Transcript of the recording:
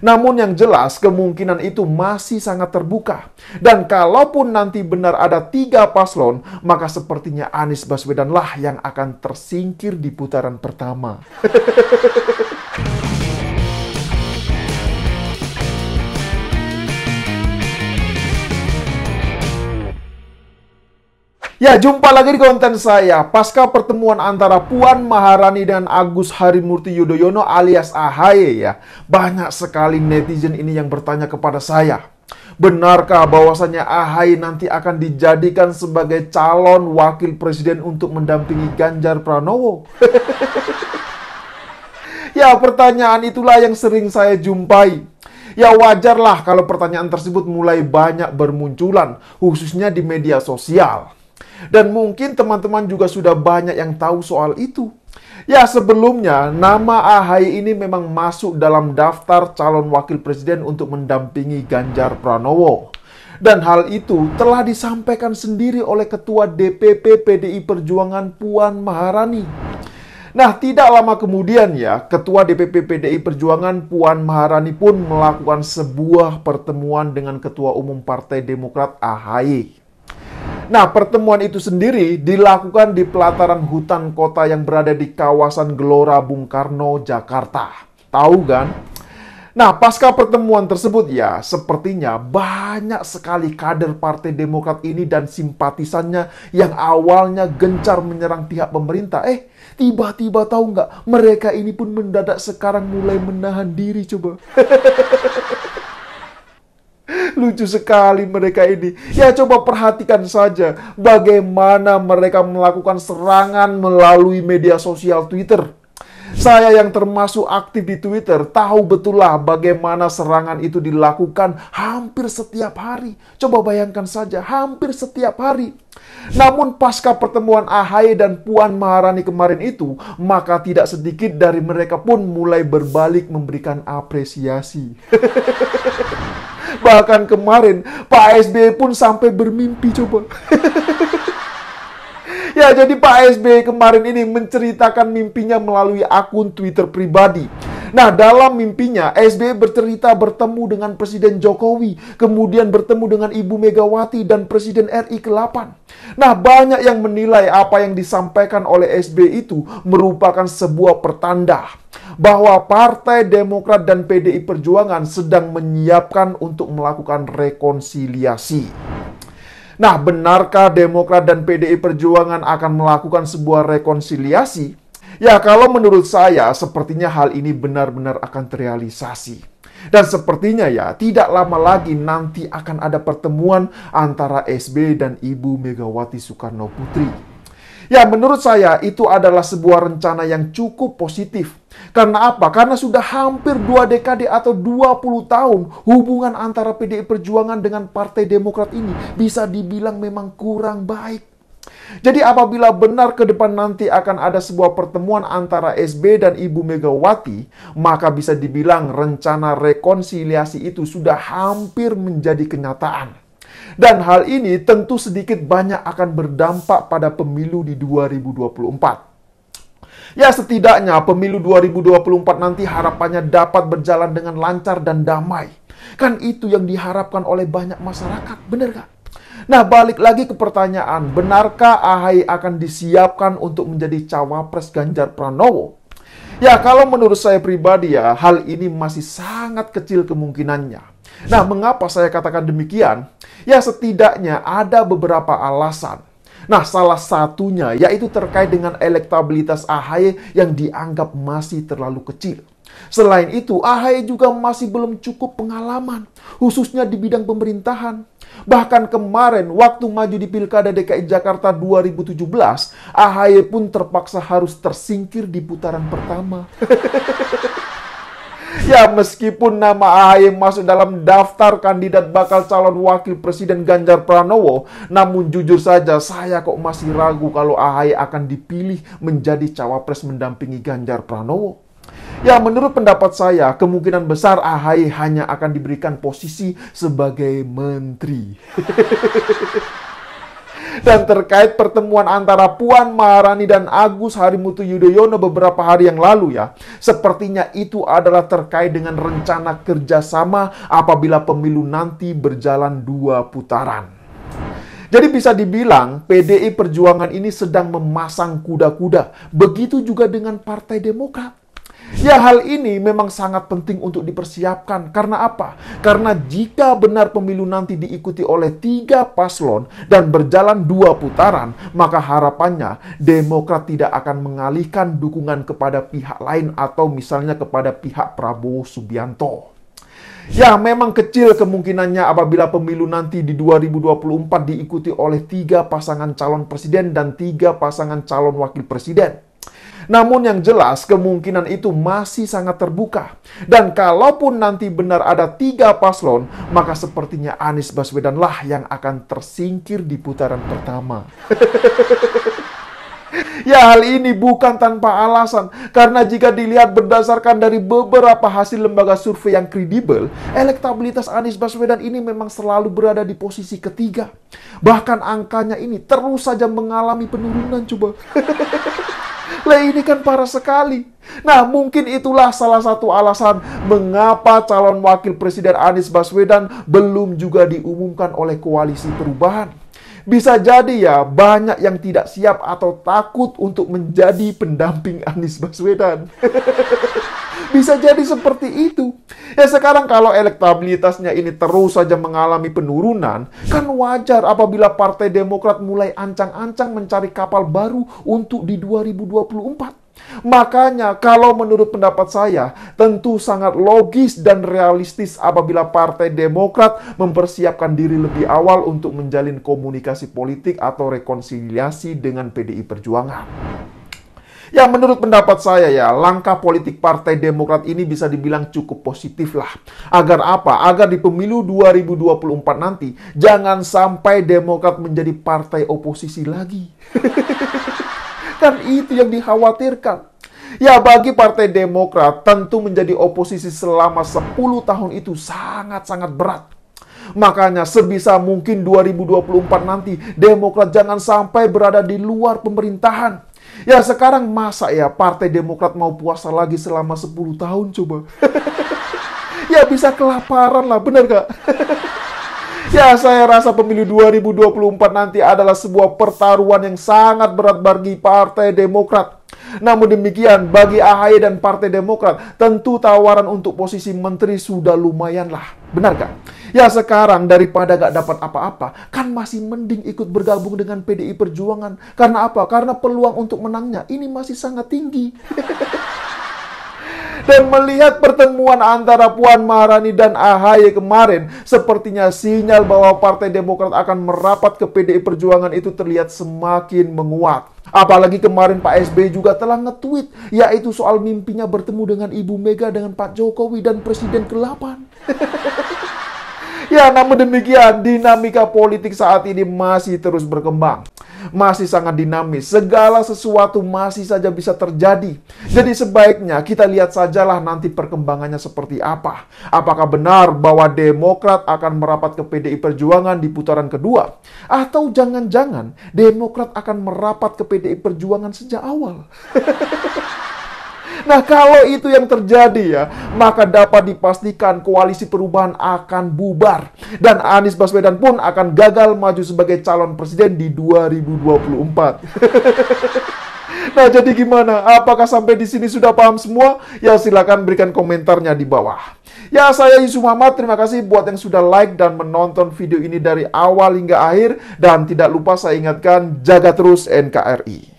Namun yang jelas kemungkinan itu masih sangat terbuka. Dan kalaupun nanti benar ada tiga paslon, maka sepertinya Anies Baswedanlah yang akan tersingkir di putaran pertama. Ya, jumpa lagi di konten saya. Pasca pertemuan antara Puan Maharani dan Agus Harimurti Yudhoyono alias AHY ya. Banyak sekali netizen ini yang bertanya kepada saya. Benarkah bahwasannya AHY nanti akan dijadikan sebagai calon wakil presiden untuk mendampingi Ganjar Pranowo? ya, pertanyaan itulah yang sering saya jumpai. Ya wajarlah kalau pertanyaan tersebut mulai banyak bermunculan, khususnya di media sosial. Dan mungkin teman-teman juga sudah banyak yang tahu soal itu. Ya, sebelumnya nama Ahy ini memang masuk dalam daftar calon wakil presiden untuk mendampingi Ganjar Pranowo. Dan hal itu telah disampaikan sendiri oleh Ketua DPP PDI Perjuangan Puan Maharani. Nah, tidak lama kemudian ya, Ketua DPP PDI Perjuangan Puan Maharani pun melakukan sebuah pertemuan dengan Ketua Umum Partai Demokrat AHY. Nah, pertemuan itu sendiri dilakukan di pelataran hutan kota yang berada di kawasan Gelora Bung Karno, Jakarta. Tahu kan? Nah, pasca pertemuan tersebut ya, sepertinya banyak sekali kader Partai Demokrat ini dan simpatisannya yang awalnya gencar menyerang pihak pemerintah. Eh, tiba-tiba tahu nggak, mereka ini pun mendadak sekarang mulai menahan diri coba. Lucu sekali mereka ini. Ya coba perhatikan saja bagaimana mereka melakukan serangan melalui media sosial Twitter. Saya yang termasuk aktif di Twitter tahu betullah bagaimana serangan itu dilakukan hampir setiap hari. Coba bayangkan saja, hampir setiap hari. Namun pasca pertemuan AHY dan Puan Maharani kemarin itu, maka tidak sedikit dari mereka pun mulai berbalik memberikan apresiasi. Bahkan kemarin Pak SBY pun sampai bermimpi coba. ya jadi Pak SBY kemarin ini menceritakan mimpinya melalui akun Twitter pribadi. Nah, dalam mimpinya, SBY bercerita bertemu dengan Presiden Jokowi, kemudian bertemu dengan Ibu Megawati dan Presiden RI ke-8. Nah, banyak yang menilai apa yang disampaikan oleh SBY itu merupakan sebuah pertanda bahwa Partai Demokrat dan PDI Perjuangan sedang menyiapkan untuk melakukan rekonsiliasi. Nah, benarkah Demokrat dan PDI Perjuangan akan melakukan sebuah rekonsiliasi? Ya, kalau menurut saya, sepertinya hal ini benar-benar akan terrealisasi. Dan sepertinya ya, tidak lama lagi nanti akan ada pertemuan antara SB dan Ibu Megawati Soekarno Putri. Ya, menurut saya itu adalah sebuah rencana yang cukup positif. Karena apa? Karena sudah hampir dua dekade atau 20 tahun hubungan antara PDI Perjuangan dengan Partai Demokrat ini bisa dibilang memang kurang baik. Jadi apabila benar ke depan nanti akan ada sebuah pertemuan antara SB dan Ibu Megawati, maka bisa dibilang rencana rekonsiliasi itu sudah hampir menjadi kenyataan. Dan hal ini tentu sedikit banyak akan berdampak pada pemilu di 2024. Ya setidaknya pemilu 2024 nanti harapannya dapat berjalan dengan lancar dan damai. Kan itu yang diharapkan oleh banyak masyarakat, benar gak? Nah balik lagi ke pertanyaan, benarkah AHY akan disiapkan untuk menjadi cawapres Ganjar Pranowo? Ya kalau menurut saya pribadi ya, hal ini masih sangat kecil kemungkinannya. Nah mengapa saya katakan demikian? Ya setidaknya ada beberapa alasan. Nah, salah satunya yaitu terkait dengan elektabilitas AHY yang dianggap masih terlalu kecil. Selain itu, AHY juga masih belum cukup pengalaman, khususnya di bidang pemerintahan. Bahkan kemarin, waktu maju di Pilkada DKI Jakarta 2017, AHY pun terpaksa harus tersingkir di putaran pertama. Ya meskipun nama AHY masuk dalam daftar kandidat bakal calon wakil presiden Ganjar Pranowo, namun jujur saja saya kok masih ragu kalau AHY akan dipilih menjadi cawapres mendampingi Ganjar Pranowo. Ya menurut pendapat saya, kemungkinan besar AHY hanya akan diberikan posisi sebagai menteri. Dan terkait pertemuan antara Puan Maharani dan Agus Harimurti Yudhoyono beberapa hari yang lalu ya, sepertinya itu adalah terkait dengan rencana kerjasama apabila pemilu nanti berjalan dua putaran. Jadi bisa dibilang PDI Perjuangan ini sedang memasang kuda-kuda. Begitu juga dengan Partai Demokrat. Ya hal ini memang sangat penting untuk dipersiapkan. Karena apa? Karena jika benar pemilu nanti diikuti oleh tiga paslon dan berjalan dua putaran, maka harapannya Demokrat tidak akan mengalihkan dukungan kepada pihak lain atau misalnya kepada pihak Prabowo Subianto. Ya, memang kecil kemungkinannya apabila pemilu nanti di 2024 diikuti oleh tiga pasangan calon presiden dan tiga pasangan calon wakil presiden. Namun yang jelas kemungkinan itu masih sangat terbuka. Dan kalaupun nanti benar ada tiga paslon, maka sepertinya Anies Baswedan lah yang akan tersingkir di putaran pertama. Ya hal ini bukan tanpa alasan, karena jika dilihat berdasarkan dari beberapa hasil lembaga survei yang kredibel, elektabilitas Anies Baswedan ini memang selalu berada di posisi ketiga. Bahkan angkanya ini terus saja mengalami penurunan coba. Lah ini kan parah sekali. Nah mungkin itulah salah satu alasan mengapa calon wakil presiden Anies Baswedan belum juga diumumkan oleh koalisi perubahan. Bisa jadi ya banyak yang tidak siap atau takut untuk menjadi pendamping Anies Baswedan. Bisa jadi seperti itu. Ya sekarang kalau elektabilitasnya ini terus saja mengalami penurunan, kan wajar apabila Partai Demokrat mulai ancang-ancang mencari kapal baru untuk di 2024. Makanya kalau menurut pendapat saya, tentu sangat logis dan realistis apabila Partai Demokrat mempersiapkan diri lebih awal untuk menjalin komunikasi politik atau rekonsiliasi dengan PDI Perjuangan. Ya menurut pendapat saya ya, langkah politik Partai Demokrat ini bisa dibilang cukup positif lah. Agar apa? Agar di pemilu 2024 nanti, jangan sampai Demokrat menjadi partai oposisi lagi. kan itu yang dikhawatirkan. Ya bagi Partai Demokrat tentu menjadi oposisi selama 10 tahun itu sangat-sangat berat. Makanya sebisa mungkin 2024 nanti Demokrat jangan sampai berada di luar pemerintahan. Ya sekarang masa ya Partai Demokrat mau puasa lagi selama 10 tahun coba. ya bisa kelaparan lah, bener gak? ya saya rasa pemilu 2024 nanti adalah sebuah pertaruhan yang sangat berat bagi Partai Demokrat. Namun demikian, bagi AHY dan Partai Demokrat, tentu tawaran untuk posisi menteri sudah lumayan lah. Benar gak? Ya sekarang daripada gak dapat apa-apa, kan masih mending ikut bergabung dengan PDI Perjuangan. Karena apa? Karena peluang untuk menangnya ini masih sangat tinggi. dan melihat pertemuan antara Puan Maharani dan AHY kemarin, sepertinya sinyal bahwa Partai Demokrat akan merapat ke PDI Perjuangan itu terlihat semakin menguat. Apalagi kemarin Pak SBY juga telah ngetweet, yaitu soal mimpinya bertemu dengan Ibu Mega dengan Pak Jokowi dan Presiden ke-8. Ya, namun demikian, dinamika politik saat ini masih terus berkembang. Masih sangat dinamis. Segala sesuatu masih saja bisa terjadi. Jadi sebaiknya kita lihat sajalah nanti perkembangannya seperti apa. Apakah benar bahwa Demokrat akan merapat ke PDI Perjuangan di putaran kedua? Atau jangan-jangan Demokrat akan merapat ke PDI Perjuangan sejak awal? Nah, kalau itu yang terjadi ya, maka dapat dipastikan koalisi perubahan akan bubar dan Anies Baswedan pun akan gagal maju sebagai calon presiden di 2024. Nah, jadi gimana? Apakah sampai di sini sudah paham semua? Ya, silakan berikan komentarnya di bawah. Ya, saya Yusuf Muhammad. Terima kasih buat yang sudah like dan menonton video ini dari awal hingga akhir. Dan tidak lupa saya ingatkan, jaga terus NKRI.